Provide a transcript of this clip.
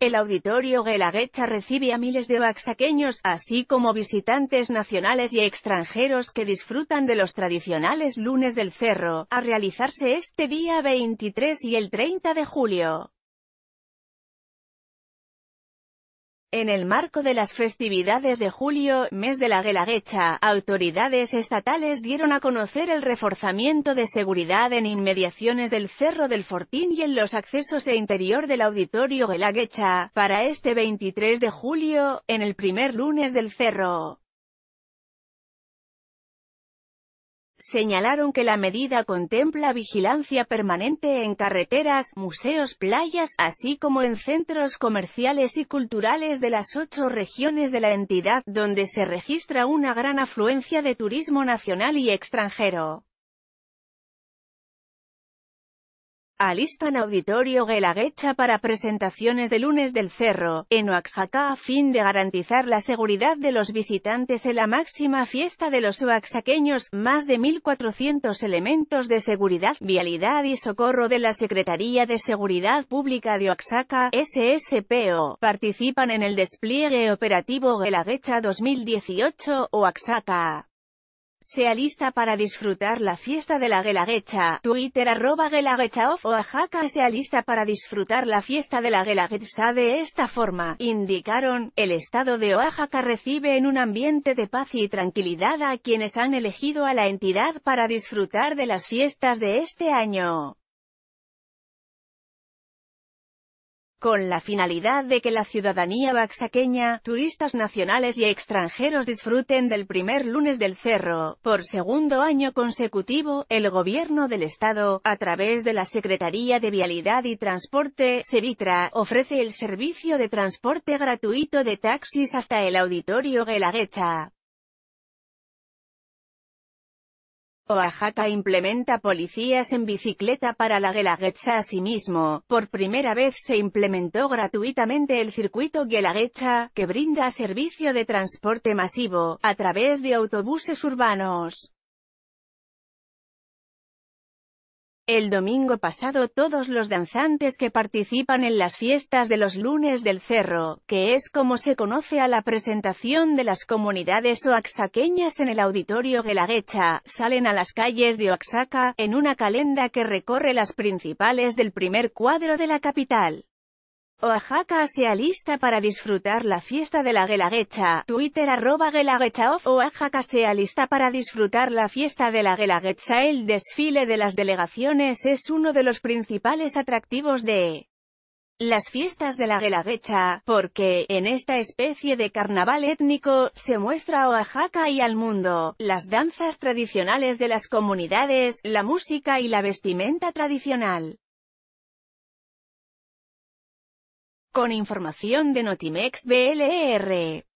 El auditorio Guelaguetza recibe a miles de oaxaqueños, así como visitantes nacionales y extranjeros que disfrutan de los tradicionales lunes del cerro, a realizarse este día 23 y el 30 de julio. En el marco de las festividades de julio, mes de la Guelaguetza, autoridades estatales dieron a conocer el reforzamiento de seguridad en inmediaciones del Cerro del Fortín y en los accesos e interior del Auditorio Guelaguetza, para este 23 de julio, en el primer lunes del cerro. Señalaron que la medida contempla vigilancia permanente en carreteras, museos, playas, así como en centros comerciales y culturales de las ocho regiones de la entidad, donde se registra una gran afluencia de turismo nacional y extranjero. Alistan auditorio Gelaguecha para presentaciones de lunes del Cerro, en Oaxaca a fin de garantizar la seguridad de los visitantes en la máxima fiesta de los oaxaqueños, más de 1.400 elementos de seguridad, vialidad y socorro de la Secretaría de Seguridad Pública de Oaxaca, SSPO, participan en el despliegue operativo Gelaguecha 2018, Oaxaca. Se alista para disfrutar la fiesta de la Guelaguetza, Twitter arroba Oaxaca se alista para disfrutar la fiesta de la Guelaguetza de esta forma, indicaron, el estado de Oaxaca recibe en un ambiente de paz y tranquilidad a quienes han elegido a la entidad para disfrutar de las fiestas de este año. con la finalidad de que la ciudadanía baxaqueña, turistas nacionales y extranjeros disfruten del primer lunes del cerro. Por segundo año consecutivo, el Gobierno del Estado, a través de la Secretaría de Vialidad y Transporte, Sevitra, ofrece el servicio de transporte gratuito de taxis hasta el Auditorio Guelaguetza. Oaxaca implementa policías en bicicleta para la Guelaguetza. Asimismo, por primera vez se implementó gratuitamente el circuito Guelaguetza, que brinda servicio de transporte masivo, a través de autobuses urbanos. El domingo pasado todos los danzantes que participan en las fiestas de los lunes del cerro, que es como se conoce a la presentación de las comunidades oaxaqueñas en el auditorio Guelaguetza, salen a las calles de Oaxaca, en una calenda que recorre las principales del primer cuadro de la capital. Oaxaca se alista para disfrutar la fiesta de la Guelaguetza. Twitter arroba Guelaguetza of Oaxaca se alista para disfrutar la fiesta de la Guelaguetza. El desfile de las delegaciones es uno de los principales atractivos de las fiestas de la Guelaguetza, porque, en esta especie de carnaval étnico, se muestra Oaxaca y al mundo, las danzas tradicionales de las comunidades, la música y la vestimenta tradicional. Con información de Notimex BLR.